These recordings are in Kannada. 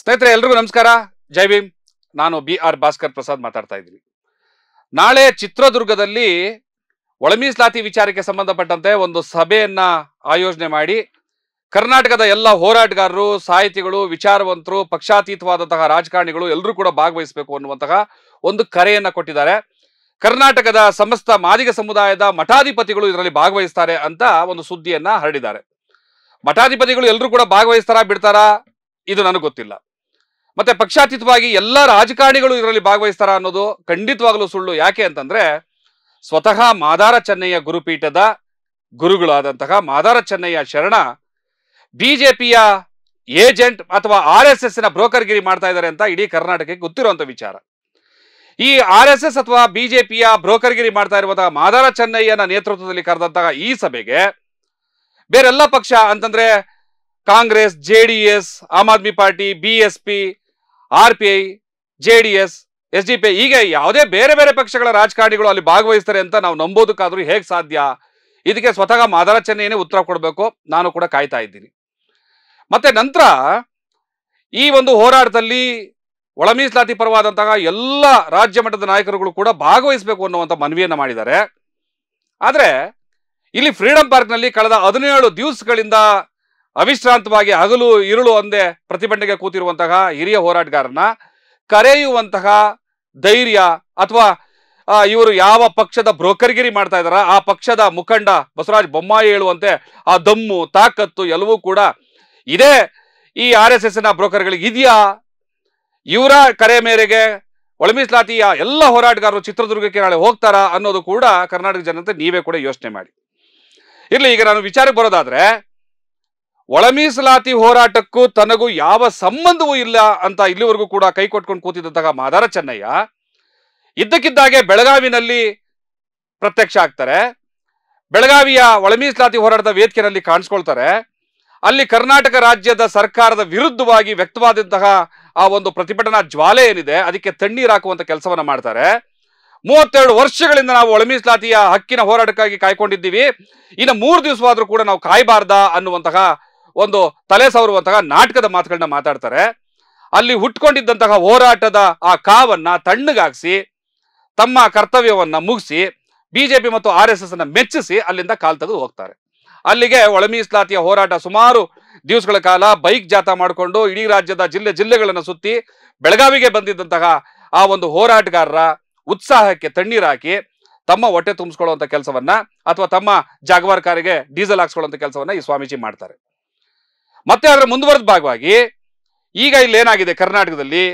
ಸ್ನೇಹಿತರೆ ಎಲ್ರಿಗೂ ನಮಸ್ಕಾರ ಜೈ ಭೀಮ್ ನಾನು ಬಿ ಆರ್ ಭಾಸ್ಕರ್ ಪ್ರಸಾದ್ ಮಾತಾಡ್ತಾ ಇದ್ದೀನಿ ನಾಳೆ ಚಿತ್ರದುರ್ಗದಲ್ಲಿ ಒಳಮೀಸ್ಲಾತಿ ವಿಚಾರಕ್ಕೆ ಸಂಬಂಧಪಟ್ಟಂತೆ ಒಂದು ಸಭೆಯನ್ನ ಆಯೋಜನೆ ಮಾಡಿ ಕರ್ನಾಟಕದ ಎಲ್ಲ ಹೋರಾಟಗಾರರು ಸಾಹಿತಿಗಳು ವಿಚಾರವಂತರು ಪಕ್ಷಾತೀತವಾದಂತಹ ರಾಜಕಾರಣಿಗಳು ಎಲ್ಲರೂ ಕೂಡ ಭಾಗವಹಿಸಬೇಕು ಅನ್ನುವಂತಹ ಒಂದು ಕರೆಯನ್ನ ಕೊಟ್ಟಿದ್ದಾರೆ ಕರ್ನಾಟಕದ ಸಮಸ್ತ ಮಾದಿಗ ಸಮುದಾಯದ ಮಠಾಧಿಪತಿಗಳು ಇದರಲ್ಲಿ ಭಾಗವಹಿಸ್ತಾರೆ ಅಂತ ಒಂದು ಸುದ್ದಿಯನ್ನ ಹರಡಿದ್ದಾರೆ ಮಠಾಧಿಪತಿಗಳು ಎಲ್ಲರೂ ಕೂಡ ಭಾಗವಹಿಸ್ತಾರಾ ಬಿಡ್ತಾರಾ ಇದು ನನಗೆ ಗೊತ್ತಿಲ್ಲ ಮತ್ತೆ ಪಕ್ಷಾತೀತವಾಗಿ ಎಲ್ಲ ರಾಜಕಾರಣಿಗಳು ಇದರಲ್ಲಿ ಭಾಗವಹಿಸ್ತಾರ ಅನ್ನೋದು ಖಂಡಿತವಾಗಲೂ ಸುಳ್ಳು ಯಾಕೆ ಅಂತಂದ್ರೆ ಸ್ವತಃ ಮಾದಾರ ಚೆನ್ನಯ್ಯ ಗುರುಪೀಠದ ಗುರುಗಳಾದಂತಹ ಮಾದಾರ ಚೆನ್ನಯ್ಯ ಶರಣ ಬಿಜೆಪಿಯ ಏಜೆಂಟ್ ಅಥವಾ ಆರ್ ಎಸ್ ಎಸ್ನ ಬ್ರೋಕರ್ಗಿರಿ ಮಾಡ್ತಾ ಇದ್ದಾರೆ ಅಂತ ಇಡೀ ಕರ್ನಾಟಕಕ್ಕೆ ಗೊತ್ತಿರುವಂತ ವಿಚಾರ ಈ ಆರ್ ಎಸ್ ಎಸ್ ಅಥವಾ ಬಿಜೆಪಿಯ ಬ್ರೋಕರ್ಗಿರಿ ಮಾಡ್ತಾ ಇರುವಂತಹ ಮಾದಾರ ಚೆನ್ನಯ್ಯನ ನೇತೃತ್ವದಲ್ಲಿ ಕರೆದಂತಹ ಈ ಸಭೆಗೆ ಬೇರೆಲ್ಲ ಪಕ್ಷ ಅಂತಂದ್ರೆ Congress J Aam Aadmi party B S P R P I J D S S D P ಹೀಗೆ ಯಾವುದೇ ಬೇರೆ ಬೇರೆ ಪಕ್ಷಗಳ ರಾಜಕಾರಣಿಗಳು ಅಲ್ಲಿ ಭಾಗವಹಿಸ್ತಾರೆ ಅಂತ ನಾವು ನಂಬೋದಕ್ಕಾದರೂ ಹೇಗೆ ಸಾಧ್ಯ ಇದಕ್ಕೆ ಸ್ವತಃ ಮಾದಾರಚನೆಯೇ ಉತ್ತರ ಕೊಡಬೇಕು ನಾನು ಕೂಡ ಕಾಯ್ತಾ ಇದ್ದೀನಿ ಮತ್ತೆ ನಂತರ ಈ ಒಂದು ಹೋರಾಟದಲ್ಲಿ ಒಳ ಮೀಸಲಾತಿ ಪರವಾದಂತಹ ಎಲ್ಲ ರಾಜ್ಯ ಮಟ್ಟದ ನಾಯಕರುಗಳು ಕೂಡ ಭಾಗವಹಿಸಬೇಕು ಅನ್ನುವಂಥ ಮನವಿಯನ್ನು ಮಾಡಿದ್ದಾರೆ ಆದರೆ ಇಲ್ಲಿ ಫ್ರೀಡಂ ಪಾರ್ಕ್ನಲ್ಲಿ ಕಳೆದ ಹದಿನೇಳು ದಿವಸಗಳಿಂದ ಅವಿಶ್ರಾಂತವಾಗಿ ಹಗಲು ಇರುಳು ಒಂದೇ ಪ್ರತಿಭಟನೆಗೆ ಕೂತಿರುವಂತಹ ಹಿರಿಯ ಹೋರಾಟಗಾರನ ಕರೆಯುವಂತಹ ಧೈರ್ಯ ಅಥವಾ ಇವರು ಯಾವ ಪಕ್ಷದ ಬ್ರೋಕರ್ಗಿರಿ ಮಾಡ್ತಾ ಇದಾರ ಆ ಪಕ್ಷದ ಮುಖಂಡ ಬಸವರಾಜ ಬೊಮ್ಮಾಯಿ ಹೇಳುವಂತೆ ಆ ದಮ್ಮು ತಾಕತ್ತು ಎಲ್ಲವೂ ಕೂಡ ಇದೇ ಈ ಆರ್ ಎಸ್ ಎಸ್ನ ಬ್ರೋಕರ್ಗಳಿಗೆ ಇದೆಯಾ ಇವರ ಕರೆ ಮೇರೆಗೆ ಒಳಮೀಸಲಾತಿಯ ಎಲ್ಲ ಹೋರಾಟಗಾರರು ಚಿತ್ರದುರ್ಗಕ್ಕೆ ನಾಳೆ ಹೋಗ್ತಾರಾ ಅನ್ನೋದು ಕೂಡ ಕರ್ನಾಟಕ ಜನತೆ ನೀವೇ ಕೂಡ ಯೋಚನೆ ಮಾಡಿ ಇರಲಿ ಈಗ ನಾನು ವಿಚಾರಕ್ಕೆ ಬರೋದಾದ್ರೆ ಒಳ ಮೀಸಲಾತಿ ಹೋರಾಟಕ್ಕೂ ತನಗೂ ಯಾವ ಸಂಬಂಧವೂ ಇಲ್ಲ ಅಂತ ಇಲ್ಲಿವರೆಗೂ ಕೂಡ ಕೈ ಕೊಟ್ಕೊಂಡು ಕೂತಿದ್ದಂತಹ ಮಾದಾರ ಚೆನ್ನಯ್ಯ ಇದ್ದಕ್ಕಿದ್ದಾಗೆ ಬೆಳಗಾವಿನಲ್ಲಿ ಪ್ರತ್ಯಕ್ಷ ಆಗ್ತಾರೆ ಬೆಳಗಾವಿಯ ಒಳ ಮೀಸಲಾತಿ ಹೋರಾಟದ ವೇದಿಕೆಯಲ್ಲಿ ಕಾಣಿಸ್ಕೊಳ್ತಾರೆ ಅಲ್ಲಿ ಕರ್ನಾಟಕ ರಾಜ್ಯದ ಸರ್ಕಾರದ ವಿರುದ್ಧವಾಗಿ ವ್ಯಕ್ತವಾದಂತಹ ಆ ಒಂದು ಪ್ರತಿಭಟನಾ ಜ್ವಾಲೆ ಏನಿದೆ ಅದಕ್ಕೆ ತಣ್ಣೀರು ಹಾಕುವಂತ ಕೆಲಸವನ್ನ ಮಾಡ್ತಾರೆ ಮೂವತ್ತೆರಡು ವರ್ಷಗಳಿಂದ ನಾವು ಒಳ ಮೀಸಲಾತಿಯ ಹಕ್ಕಿನ ಹೋರಾಟಕ್ಕಾಗಿ ಕಾಯ್ಕೊಂಡಿದ್ದೀವಿ ಇನ್ನು ಮೂರು ದಿವಸವಾದರೂ ಕೂಡ ನಾವು ಕಾಯಬಾರ್ದ ಅನ್ನುವಂತಹ ಒಂದು ತಲೆ ಸವರುವಂತಹ ನಾಟಕದ ಮಾತುಗಳನ್ನ ಮಾತಾಡ್ತಾರೆ ಅಲ್ಲಿ ಹುಟ್ಕೊಂಡಿದ್ದಂತಹ ಹೋರಾಟದ ಆ ಕಾವನ್ನ ತಣ್ಣಗಾಗಿಸಿ ತಮ್ಮ ಕರ್ತವ್ಯವನ್ನ ಮುಗಿಸಿ ಬಿಜೆಪಿ ಮತ್ತು ಆರ್ ಎಸ್ ಎಸ್ ಅನ್ನ ಮೆಚ್ಚಿಸಿ ಅಲ್ಲಿಂದ ಕಾಲ್ ತೆಗೆದು ಹೋಗ್ತಾರೆ ಅಲ್ಲಿಗೆ ಒಳಮೀಸ್ಲಾತಿಯ ಹೋರಾಟ ಸುಮಾರು ದಿವಸಗಳ ಕಾಲ ಬೈಕ್ ಜಾಥಾ ಮಾಡಿಕೊಂಡು ಇಡೀ ರಾಜ್ಯದ ಜಿಲ್ಲೆ ಜಿಲ್ಲೆಗಳನ್ನು ಸುತ್ತಿ ಬೆಳಗಾವಿಗೆ ಬಂದಿದ್ದಂತಹ ಆ ಒಂದು ಹೋರಾಟಗಾರರ ಉತ್ಸಾಹಕ್ಕೆ ತಣ್ಣೀರಾಕಿ ತಮ್ಮ ಹೊಟ್ಟೆ ತುಂಬಿಸ್ಕೊಳ್ಳುವಂಥ ಕೆಲಸವನ್ನ ಅಥವಾ ತಮ್ಮ ಜಾಗವಾರ್ ಕಾರಿಗೆ ಡೀಸೆಲ್ ಹಾಕ್ಸ್ಕೊಳ್ಳುವಂಥ ಕೆಲಸವನ್ನ ಈ ಸ್ವಾಮೀಜಿ ಮಾಡ್ತಾರೆ ಮತ್ತೆ ಅದರ ಮುಂದುವರೆದ ಭಾಗವಾಗಿ ಈಗ ಇಲ್ಲಿ ಏನಾಗಿದೆ ಕರ್ನಾಟಕದಲ್ಲಿ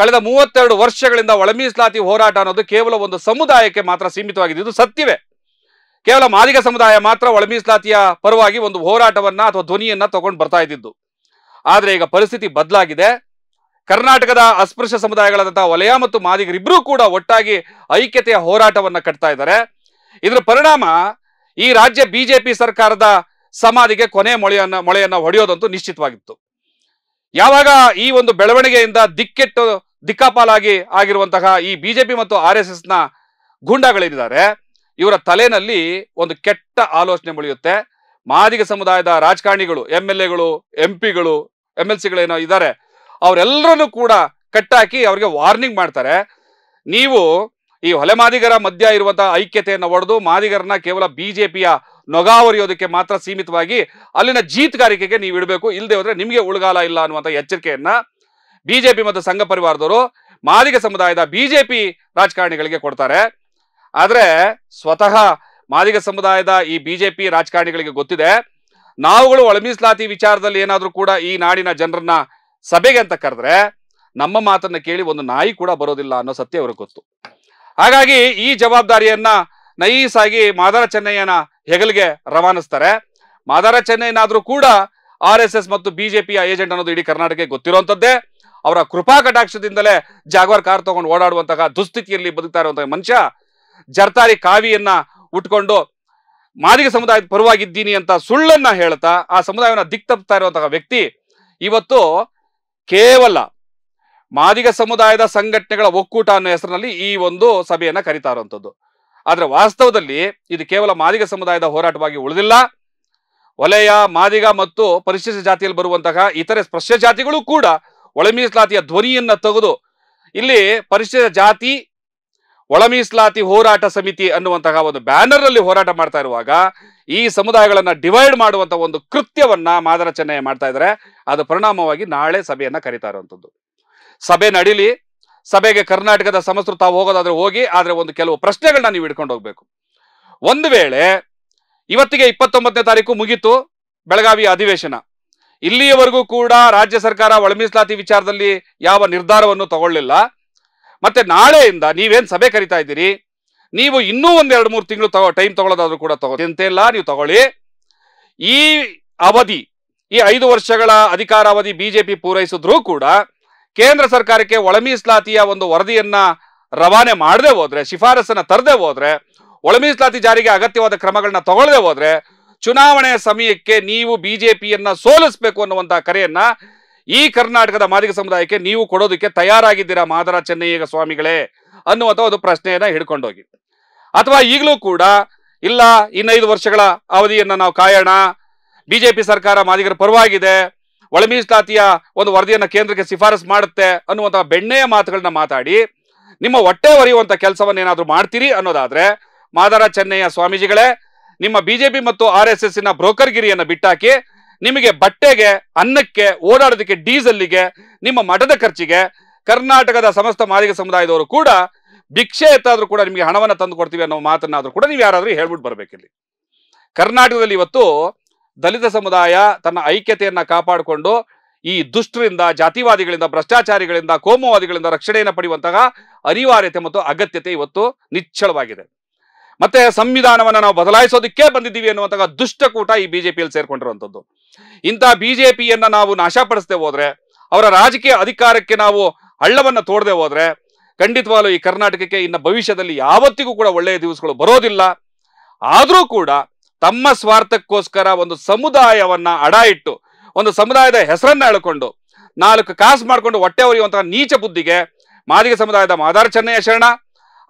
ಕಳೆದ ಮೂವತ್ತೆರಡು ವರ್ಷಗಳಿಂದ ಒಳ ಹೋರಾಟ ಅನ್ನೋದು ಕೇವಲ ಒಂದು ಸಮುದಾಯಕ್ಕೆ ಮಾತ್ರ ಸೀಮಿತವಾಗಿದೆ ಇದು ಸತ್ಯವೇ ಕೇವಲ ಮಾದಿಗ ಸಮುದಾಯ ಮಾತ್ರ ಒಳ ಪರವಾಗಿ ಒಂದು ಹೋರಾಟವನ್ನ ಅಥವಾ ಧ್ವನಿಯನ್ನ ತಗೊಂಡು ಬರ್ತಾ ಇದ್ದಿದ್ದು ಆದರೆ ಈಗ ಪರಿಸ್ಥಿತಿ ಬದಲಾಗಿದೆ ಕರ್ನಾಟಕದ ಅಸ್ಪೃಶ್ಯ ಸಮುದಾಯಗಳಾದಂತಹ ವಲಯ ಮತ್ತು ಮಾದಿಗರಿಬ್ಬರೂ ಕೂಡ ಒಟ್ಟಾಗಿ ಐಕ್ಯತೆಯ ಹೋರಾಟವನ್ನ ಕಟ್ತಾ ಇದ್ದಾರೆ ಇದರ ಪರಿಣಾಮ ಈ ರಾಜ್ಯ ಬಿಜೆಪಿ ಸರ್ಕಾರದ ಸಮಾಧಿಗೆ ಕೊನೆ ಮೊಳೆಯನ್ನ ಮೊಳೆಯನ್ನ ಹೊಡೆಯೋದಂತೂ ನಿಶ್ಚಿತವಾಗಿತ್ತು ಯಾವಾಗ ಈ ಒಂದು ಬೆಳವಣಿಗೆಯಿಂದ ದಿಕ್ಕೆಟ್ಟು ದಿಕ್ಕಾಪಾಲಾಗಿ ಆಗಿರುವಂತಹ ಈ ಬಿಜೆಪಿ ಮತ್ತು ಆರ್ ಎಸ್ ಎಸ್ನ ಗೂಂಡಾಗಳೇನಿದ್ದಾರೆ ಇವರ ತಲೆಯಲ್ಲಿ ಒಂದು ಕೆಟ್ಟ ಆಲೋಚನೆ ಮೊಳೆಯುತ್ತೆ ಮಾದಿಗ ಸಮುದಾಯದ ರಾಜಕಾರಣಿಗಳು ಎಂ ಎಲ್ ಎಗಳು ಎಂ ಪಿಗಳು ಎಂ ಎಲ್ ಸಿಗಳೇನೋ ಇದ್ದಾರೆ ಅವರೆಲ್ಲರನ್ನು ಕೂಡ ಕಟ್ಟಾಕಿ ಅವರಿಗೆ ವಾರ್ನಿಂಗ್ ಮಾಡ್ತಾರೆ ನೀವು ಈ ಹೊಲೆ ಮಾದಿಗರ ಮಧ್ಯ ಇರುವಂತಹ ಐಕ್ಯತೆಯನ್ನು ಒಡೆದು ಮಾದಿಗರನ್ನ ಕೇವಲ ಬಿಜೆಪಿಯ ನೊಗಾವರಿಯೋದಕ್ಕೆ ಮಾತ್ರ ಸೀಮಿತವಾಗಿ ಅಲ್ಲಿನ ಜೀತ್ಗಾರಿಕೆಗೆ ನೀವು ಇಡಬೇಕು ಇಲ್ಲದೆ ಹೋದ್ರೆ ನಿಮಗೆ ಉಳಗಾಲ ಇಲ್ಲ ಅನ್ನುವಂಥ ಎಚ್ಚರಿಕೆಯನ್ನ ಬಿಜೆಪಿ ಮತ್ತು ಸಂಘ ಪರಿವಾರದವರು ಮಾದಿಗ ಸಮುದಾಯದ ಬಿಜೆಪಿ ರಾಜಕಾರಣಿಗಳಿಗೆ ಕೊಡ್ತಾರೆ ಆದರೆ ಸ್ವತಃ ಮಾದಿಗ ಸಮುದಾಯದ ಈ ಬಿಜೆಪಿ ರಾಜಕಾರಣಿಗಳಿಗೆ ಗೊತ್ತಿದೆ ನಾವುಗಳು ಒಳಮೀಸಲಾತಿ ವಿಚಾರದಲ್ಲಿ ಏನಾದರೂ ಕೂಡ ಈ ನಾಡಿನ ಜನರನ್ನ ಸಭೆಗೆ ಅಂತ ಕರೆದ್ರೆ ನಮ್ಮ ಮಾತನ್ನ ಕೇಳಿ ಒಂದು ನಾಯಿ ಕೂಡ ಬರೋದಿಲ್ಲ ಅನ್ನೋ ಸತ್ಯ ಅವ್ರಿಗೆ ಗೊತ್ತು ಹಾಗಾಗಿ ಈ ಜವಾಬ್ದಾರಿಯನ್ನ ನೈಸಾಗಿ ಮಾದಾರ ಚೆನ್ನಯ್ಯನ ಹೆಗಲಿಗೆ ರವಾನಿಸ್ತಾರೆ ಮಾದಾರ ಚೆನ್ನೈನಾದ್ರೂ ಕೂಡ ಆರ್ ಎಸ್ ಎಸ್ ಮತ್ತು ಬಿಜೆಪಿಯ ಏಜೆಂಟ್ ಅನ್ನೋದು ಇಡೀ ಕರ್ನಾಟಕಕ್ಕೆ ಗೊತ್ತಿರುವಂತದ್ದೇ ಅವರ ಕೃಪಾ ಕಟಾಕ್ಷದಿಂದಲೇ ಜಾಗ್ವಾರ್ ಕಾರ್ ತಗೊಂಡು ಓಡಾಡುವಂತಹ ದುಸ್ಥಿತಿಯಲ್ಲಿ ಬದುಕ್ತಾ ಇರುವಂತಹ ಮನುಷ್ಯ ಜರ್ತಾರಿ ಕಾವಿಯನ್ನ ಉಟ್ಕೊಂಡು ಮಾದಿಗ ಸಮುದಾಯದ ಪರವಾಗಿದ್ದೀನಿ ಅಂತ ಸುಳ್ಳನ್ನ ಹೇಳ್ತಾ ಆ ಸಮುದಾಯವನ್ನ ದಿಕ್ತಪ್ತಾ ಇರುವಂತಹ ವ್ಯಕ್ತಿ ಇವತ್ತು ಕೇವಲ ಮಾದಿಗ ಸಮುದಾಯದ ಸಂಘಟನೆಗಳ ಒಕ್ಕೂಟ ಅನ್ನೋ ಹೆಸರಿನಲ್ಲಿ ಈ ಒಂದು ಸಭೆಯನ್ನ ಕರಿತಾ ಇರುವಂತದ್ದು ಆದರೆ ವಾಸ್ತವದಲ್ಲಿ ಇದು ಕೇವಲ ಮಾದಿಗ ಸಮುದಾಯದ ಹೋರಾಟವಾಗಿ ಉಳಿದಿಲ್ಲ ವಲಯ ಮಾದಿಗ ಮತ್ತು ಪರಿಶಿಷ್ಟ ಜಾತಿಯಲ್ಲಿ ಬರುವಂತಹ ಇತರೆ ಸ್ಪೃಶ್ಯ ಜಾತಿಗಳು ಕೂಡ ಒಳ ಮೀಸಲಾತಿಯ ಧ್ವನಿಯನ್ನು ತೆಗೆದು ಇಲ್ಲಿ ಪರಿಶಿಷ್ಟ ಜಾತಿ ಒಳ ಮೀಸಲಾತಿ ಹೋರಾಟ ಸಮಿತಿ ಅನ್ನುವಂತಹ ಒಂದು ಬ್ಯಾನರ್ ಅಲ್ಲಿ ಹೋರಾಟ ಮಾಡ್ತಾ ಇರುವಾಗ ಈ ಸಮುದಾಯಗಳನ್ನ ಡಿವೈಡ್ ಮಾಡುವಂತಹ ಒಂದು ಕೃತ್ಯವನ್ನ ಮಾದರ ಚೆನ್ನಯ್ಯ ಮಾಡ್ತಾ ಇದ್ದಾರೆ ಅದು ಪರಿಣಾಮವಾಗಿ ನಾಳೆ ಸಭೆಯನ್ನ ಕರೀತಾ ಇರುವಂತದ್ದು ಸಭೆ ನಡೀಲಿ ಸಭೆಗೆ ಕರ್ನಾಟಕದ ಸಮಸ್ತರು ತಾವು ಹೋಗೋದಾದ್ರೆ ಹೋಗಿ ಆದರೆ ಒಂದು ಕೆಲವು ಪ್ರಶ್ನೆಗಳನ್ನ ನೀವು ಇಟ್ಕೊಂಡು ಹೋಗ್ಬೇಕು ಒಂದು ವೇಳೆ ಇವತ್ತಿಗೆ ಇಪ್ಪತ್ತೊಂಬತ್ತನೇ ತಾರೀಕು ಮುಗಿತು ಬೆಳಗಾವಿ ಅಧಿವೇಶನ ಇಲ್ಲಿಯವರೆಗೂ ಕೂಡ ರಾಜ್ಯ ಸರ್ಕಾರ ಒಳಮೀಸಲಾತಿ ವಿಚಾರದಲ್ಲಿ ಯಾವ ನಿರ್ಧಾರವನ್ನು ತಗೊಳ್ಳಿಲ್ಲ ಮತ್ತೆ ನಾಳೆಯಿಂದ ನೀವೇನು ಸಭೆ ಕರಿತಾ ಇದ್ದೀರಿ ನೀವು ಇನ್ನೂ ಒಂದೆರಡು ಎರಡು ಮೂರು ತಿಂಗಳು ತಗೋ ಟೈಮ್ ತಗೊಳ್ಳೋದಾದ್ರೂ ಕೂಡ ತಗೋ ಎಂತೆಲ್ಲ ನೀವು ತಗೊಳ್ಳಿ ಈ ಅವಧಿ ಈ ಐದು ವರ್ಷಗಳ ಅಧಿಕಾರಾವಧಿ ಬಿಜೆಪಿ ಪೂರೈಸಿದ್ರೂ ಕೂಡ ಕೇಂದ್ರ ಸರ್ಕಾರಕ್ಕೆ ಒಳ ಒಂದು ವರದಿಯನ್ನ ರವಾನೆ ಮಾಡದೆ ಹೋದ್ರೆ ಶಿಫಾರಸನ್ನ ತರದೆ ಹೋದ್ರೆ ಒಳ ಜಾರಿಗೆ ಅಗತ್ಯವಾದ ಕ್ರಮಗಳನ್ನ ತಗೊಳ್ಳದೆ ಹೋದ್ರೆ ಚುನಾವಣೆ ಸಮಯಕ್ಕೆ ನೀವು ಬಿಜೆಪಿಯನ್ನ ಸೋಲಿಸಬೇಕು ಅನ್ನುವಂತಹ ಕರೆಯನ್ನ ಈ ಕರ್ನಾಟಕದ ಮಾದಿಗ ಸಮುದಾಯಕ್ಕೆ ನೀವು ಕೊಡೋದಕ್ಕೆ ತಯಾರಾಗಿದ್ದೀರಾ ಮಾದರ ಚೆನ್ನಯ್ಯ ಸ್ವಾಮಿಗಳೇ ಅನ್ನುವಂಥ ಒಂದು ಪ್ರಶ್ನೆಯನ್ನ ಹಿಡ್ಕೊಂಡೋಗಿ ಅಥವಾ ಈಗಲೂ ಕೂಡ ಇಲ್ಲ ಇನ್ನೈದು ವರ್ಷಗಳ ಅವಧಿಯನ್ನ ನಾವು ಕಾಯೋಣ ಬಿಜೆಪಿ ಸರ್ಕಾರ ಮಾದಿಗರ ಪರವಾಗಿದೆ ಒಳ ಒಂದು ವರದಿಯನ್ನು ಕೇಂದ್ರಕ್ಕೆ ಶಿಫಾರಸು ಮಾಡುತ್ತೆ ಅನ್ನುವಂಥ ಬೆಣ್ಣೆಯ ಮಾತುಗಳನ್ನ ಮಾತಾಡಿ ನಿಮ್ಮ ಹೊಟ್ಟೆ ಒರೆಯುವಂಥ ಕೆಲಸವನ್ನು ಏನಾದರೂ ಮಾಡ್ತೀರಿ ಅನ್ನೋದಾದ್ರೆ ಮಾದಾರ ಚೆನ್ನಯ್ಯ ಸ್ವಾಮೀಜಿಗಳೇ ನಿಮ್ಮ ಬಿಜೆಪಿ ಮತ್ತು ಆರ್ ಎಸ್ ಎಸ್ಸಿನ ಬ್ರೋಕರ್ಗಿರಿಯನ್ನು ಬಿಟ್ಟಾಕಿ ನಿಮಗೆ ಬಟ್ಟೆಗೆ ಅನ್ನಕ್ಕೆ ಓಡಾಡೋದಕ್ಕೆ ಡೀಸೆಲ್ಲಿಗೆ ನಿಮ್ಮ ಮಠದ ಖರ್ಚಿಗೆ ಕರ್ನಾಟಕದ ಸಮಸ್ತ ಮಾದಿಗ ಸಮುದಾಯದವರು ಕೂಡ ಭಿಕ್ಷೆ ಎತ್ತಾದ್ರೂ ಕೂಡ ನಿಮಗೆ ಹಣವನ್ನು ತಂದು ಕೊಡ್ತೀವಿ ಅನ್ನೋ ಮಾತನ್ನಾದರೂ ಕೂಡ ನೀವು ಯಾರಾದರೂ ಹೇಳ್ಬಿಟ್ಟು ಬರಬೇಕಿಲ್ಲಿ ಕರ್ನಾಟಕದಲ್ಲಿ ಇವತ್ತು ದಲಿತ ಸಮುದಾಯ ತನ್ನ ಐಕ್ಯತೆಯನ್ನ ಕಾಪಾಡಿಕೊಂಡು ಈ ದುಷ್ಟರಿಂದ ಜಾತಿವಾದಿಗಳಿಂದ ಭ್ರಷ್ಟಾಚಾರಿಗಳಿಂದ ಕೋಮುವಾದಿಗಳಿಂದ ರಕ್ಷಣೆಯನ್ನು ಪಡೆಯುವಂತಹ ಅನಿವಾರ್ಯತೆ ಮತ್ತು ಅಗತ್ಯತೆ ಇವತ್ತು ನಿಚ್ಚಳವಾಗಿದೆ ಮತ್ತೆ ಸಂವಿಧಾನವನ್ನು ನಾವು ಬದಲಾಯಿಸೋದಕ್ಕೆ ಬಂದಿದ್ದೀವಿ ಅನ್ನುವಂತಹ ದುಷ್ಟಕೂಟ ಈ ಬಿಜೆಪಿಯಲ್ಲಿ ಸೇರ್ಕೊಂಡಿರುವಂಥದ್ದು ಇಂಥ ಬಿಜೆಪಿಯನ್ನು ನಾವು ನಾಶಪಡಿಸದೆ ಹೋದ್ರೆ ಅವರ ರಾಜಕೀಯ ಅಧಿಕಾರಕ್ಕೆ ನಾವು ಹಳ್ಳವನ್ನು ತೋಡದೆ ಹೋದ್ರೆ ಖಂಡಿತವಾಗಲೂ ಈ ಕರ್ನಾಟಕಕ್ಕೆ ಇನ್ನು ಭವಿಷ್ಯದಲ್ಲಿ ಯಾವತ್ತಿಗೂ ಕೂಡ ಒಳ್ಳೆಯ ದಿವಸಗಳು ಬರೋದಿಲ್ಲ ಆದರೂ ಕೂಡ ತಮ್ಮ ಸ್ವಾರ್ಥಕ್ಕೋಸ್ಕರ ಒಂದು ಸಮುದಾಯವನ್ನ ಅಡ ಇಟ್ಟು ಒಂದು ಸಮುದಾಯದ ಹೆಸರನ್ನ ಎಳ್ಕೊಂಡು ನಾಲ್ಕು ಕಾಸು ಮಾಡಿಕೊಂಡು ಹೊಟ್ಟೆ ಹೊರೆಯುವಂತಹ ನೀಚ ಬುದ್ಧಿಗೆ ಮಾದಿಗ ಸಮುದಾಯದ ಮಾದಾರ ಚೆನ್ನಯ್ಯ ಶರಣ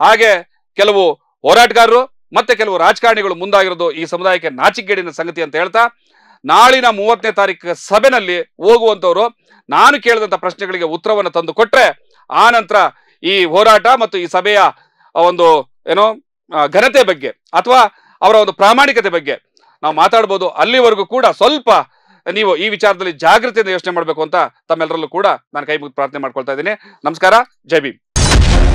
ಹಾಗೆ ಕೆಲವು ಹೋರಾಟಗಾರರು ಮತ್ತೆ ಕೆಲವು ರಾಜಕಾರಣಿಗಳು ಮುಂದಾಗಿರೋದು ಈ ಸಮುದಾಯಕ್ಕೆ ನಾಚಿಗೇಡಿನ ಸಂಗತಿ ಅಂತ ಹೇಳ್ತಾ ನಾಳಿನ ಮೂವತ್ತನೇ ತಾರೀಕು ಸಭೆನಲ್ಲಿ ಹೋಗುವಂಥವ್ರು ನಾನು ಕೇಳಿದಂಥ ಪ್ರಶ್ನೆಗಳಿಗೆ ಉತ್ತರವನ್ನು ತಂದು ಕೊಟ್ಟರೆ ಆ ನಂತರ ಈ ಹೋರಾಟ ಮತ್ತು ಈ ಸಭೆಯ ಒಂದು ಏನೋ ಘನತೆ ಬಗ್ಗೆ ಅಥವಾ ಅವರ ಒಂದು ಪ್ರಾಮಾಣಿಕತೆ ಬಗ್ಗೆ ನಾವು ಮಾತಾಡ್ಬೋದು ಅಲ್ಲಿವರೆಗೂ ಕೂಡ ಸ್ವಲ್ಪ ನೀವು ಈ ವಿಚಾರದಲ್ಲಿ ಜಾಗೃತಿಯಿಂದ ಯೋಚನೆ ಮಾಡಬೇಕು ಅಂತ ತಮ್ಮೆಲ್ಲರಲ್ಲೂ ಕೂಡ ನಾನು ಕೈ ಮುಗಿದು ಪ್ರಾರ್ಥನೆ ಮಾಡ್ಕೊಳ್ತಾ ಇದ್ದೀನಿ ನಮಸ್ಕಾರ ಜೈ ಭೀಮ್